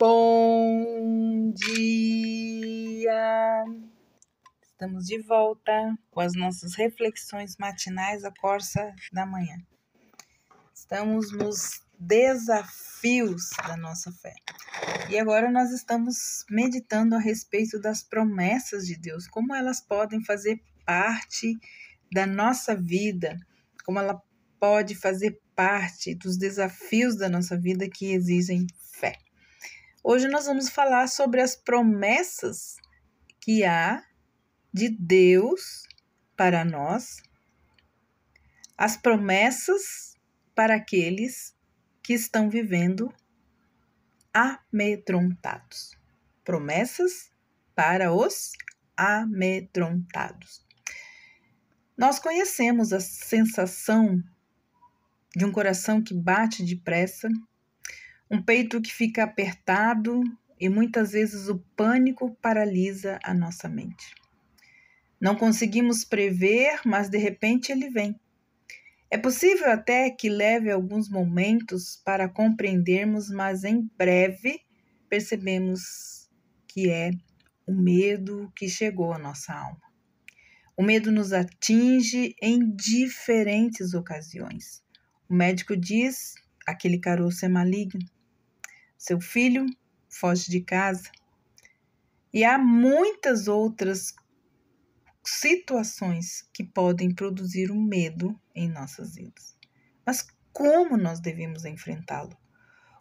Bom dia! Estamos de volta com as nossas reflexões matinais da Corsa da manhã. Estamos nos desafios da nossa fé. E agora nós estamos meditando a respeito das promessas de Deus, como elas podem fazer parte da nossa vida, como ela pode fazer parte dos desafios da nossa vida que exigem fé. Hoje nós vamos falar sobre as promessas que há de Deus para nós, as promessas para aqueles que estão vivendo amedrontados. Promessas para os amedrontados. Nós conhecemos a sensação de um coração que bate depressa, um peito que fica apertado e muitas vezes o pânico paralisa a nossa mente. Não conseguimos prever, mas de repente ele vem. É possível até que leve alguns momentos para compreendermos, mas em breve percebemos que é o medo que chegou à nossa alma. O medo nos atinge em diferentes ocasiões. O médico diz: aquele caroço é maligno. Seu filho foge de casa. E há muitas outras situações que podem produzir o um medo em nossas vidas. Mas como nós devemos enfrentá-lo?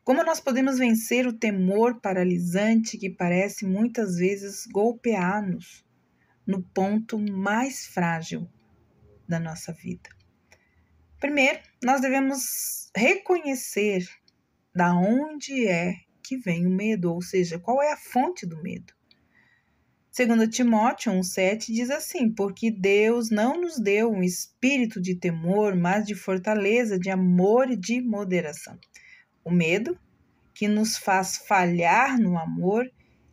Como nós podemos vencer o temor paralisante que parece muitas vezes golpear-nos no ponto mais frágil da nossa vida? Primeiro, nós devemos reconhecer da onde é que vem o medo, ou seja, qual é a fonte do medo. Segundo Timóteo 1,7 diz assim, porque Deus não nos deu um espírito de temor, mas de fortaleza, de amor e de moderação. O medo, que nos faz falhar no amor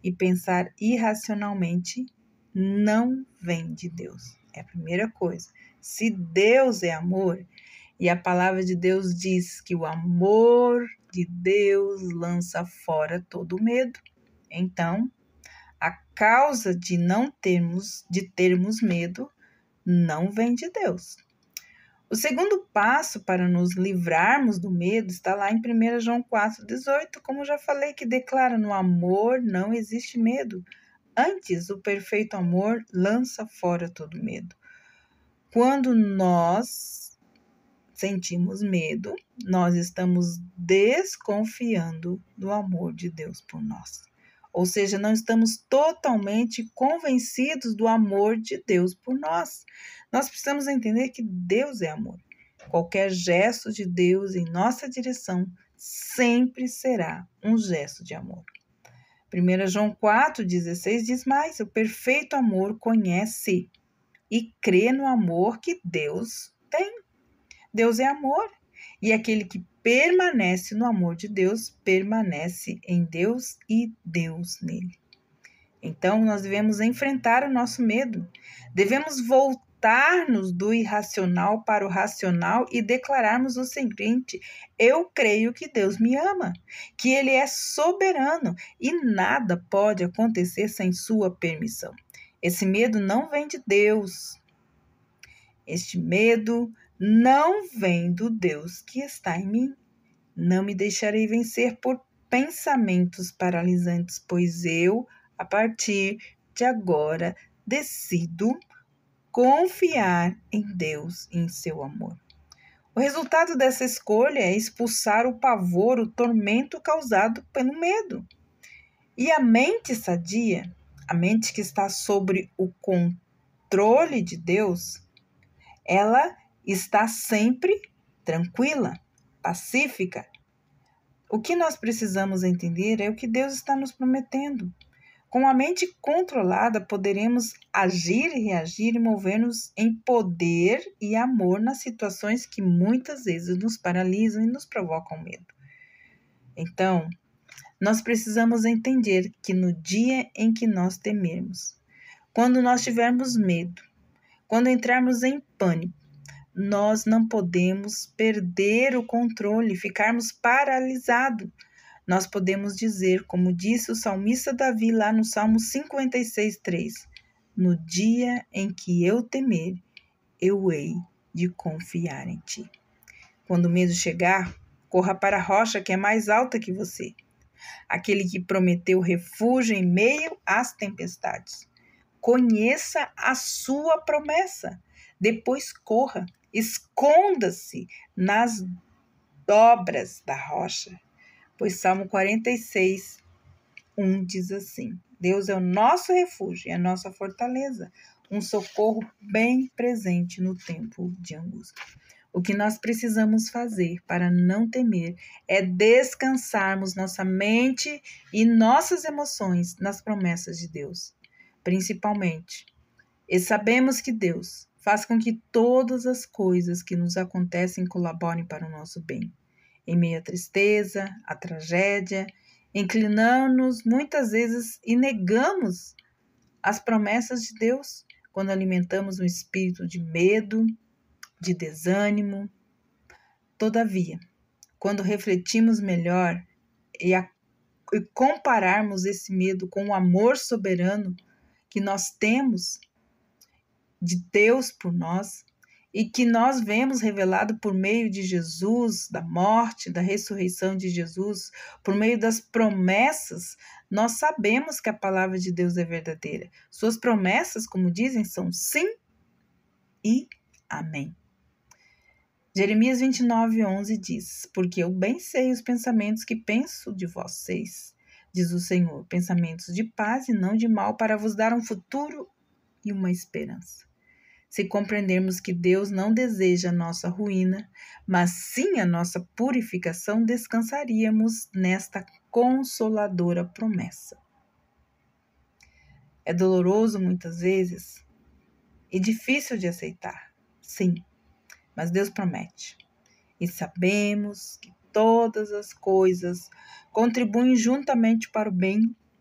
e pensar irracionalmente, não vem de Deus. É a primeira coisa. Se Deus é amor, e a palavra de Deus diz que o amor de Deus lança fora todo medo. Então, a causa de não termos de termos medo não vem de Deus. O segundo passo para nos livrarmos do medo está lá em 1 João 4,18, como já falei, que declara: no amor não existe medo. Antes, o perfeito amor lança fora todo medo. Quando nós sentimos medo, nós estamos desconfiando do amor de Deus por nós. Ou seja, não estamos totalmente convencidos do amor de Deus por nós. Nós precisamos entender que Deus é amor. Qualquer gesto de Deus em nossa direção sempre será um gesto de amor. 1 João 4,16 diz mais: o perfeito amor conhece e crê no amor que Deus tem. Deus é amor, e aquele que permanece no amor de Deus permanece em Deus e Deus nele. Então, nós devemos enfrentar o nosso medo, devemos voltar-nos do irracional para o racional e declararmos o seguinte: Eu creio que Deus me ama, que Ele é soberano e nada pode acontecer sem Sua permissão. Esse medo não vem de Deus. Este medo não vem do Deus que está em mim. Não me deixarei vencer por pensamentos paralisantes, pois eu, a partir de agora, decido confiar em Deus e em seu amor. O resultado dessa escolha é expulsar o pavor, o tormento causado pelo medo. E a mente sadia, a mente que está sobre o controle de Deus, ela está sempre tranquila, pacífica. O que nós precisamos entender é o que Deus está nos prometendo. Com a mente controlada, poderemos agir, reagir e mover-nos em poder e amor nas situações que muitas vezes nos paralisam e nos provocam medo. Então, nós precisamos entender que no dia em que nós temermos, quando nós tivermos medo, quando entrarmos em pânico, nós não podemos perder o controle, ficarmos paralisados. Nós podemos dizer, como disse o salmista Davi lá no Salmo 56, No dia em que eu temer, eu hei de confiar em ti. Quando o medo chegar, corra para a rocha que é mais alta que você, aquele que prometeu refúgio em meio às tempestades. Conheça a sua promessa, depois corra, esconda-se nas dobras da rocha. Pois Salmo 46, 1 diz assim: Deus é o nosso refúgio, é a nossa fortaleza, um socorro bem presente no tempo de angústia. O que nós precisamos fazer para não temer é descansarmos nossa mente e nossas emoções nas promessas de Deus, principalmente. E sabemos que Deus Faz com que todas as coisas que nos acontecem colaborem para o nosso bem. Em meio à tristeza, à tragédia, inclinamos muitas vezes e negamos as promessas de Deus quando alimentamos um espírito de medo, de desânimo. Todavia, quando refletimos melhor e, a, e compararmos esse medo com o amor soberano que nós temos de Deus por nós e que nós vemos revelado por meio de Jesus, da morte, da ressurreição de Jesus, por meio das promessas, nós sabemos que a palavra de Deus é verdadeira. Suas promessas, como dizem, são sim e amém. Jeremias 29, 11 diz: Porque eu bem sei os pensamentos que penso de vocês, diz o Senhor, pensamentos de paz e não de mal, para vos dar um futuro e uma esperança se compreendermos que Deus não deseja a nossa ruína, mas sim a nossa purificação, descansaríamos nesta consoladora promessa. É doloroso muitas vezes e difícil de aceitar, sim, mas Deus promete. E sabemos que todas as coisas contribuem juntamente para o bem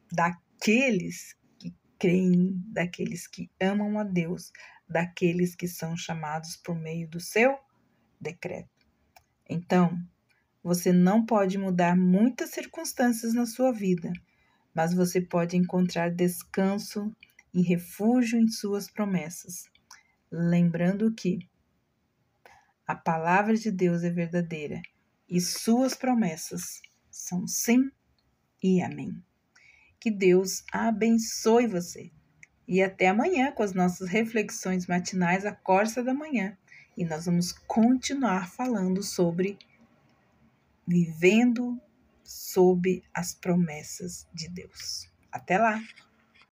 daqueles que creem, daqueles que amam a Deus, daqueles que são chamados por meio do seu decreto. Então, você não pode mudar muitas circunstâncias na sua vida, mas você pode encontrar descanso e refúgio em suas promessas. Lembrando que a palavra de Deus é verdadeira e suas promessas são sim e amém. Que Deus abençoe você. E até amanhã com as nossas reflexões matinais, a Corsa da Manhã. E nós vamos continuar falando sobre vivendo sob as promessas de Deus. Até lá!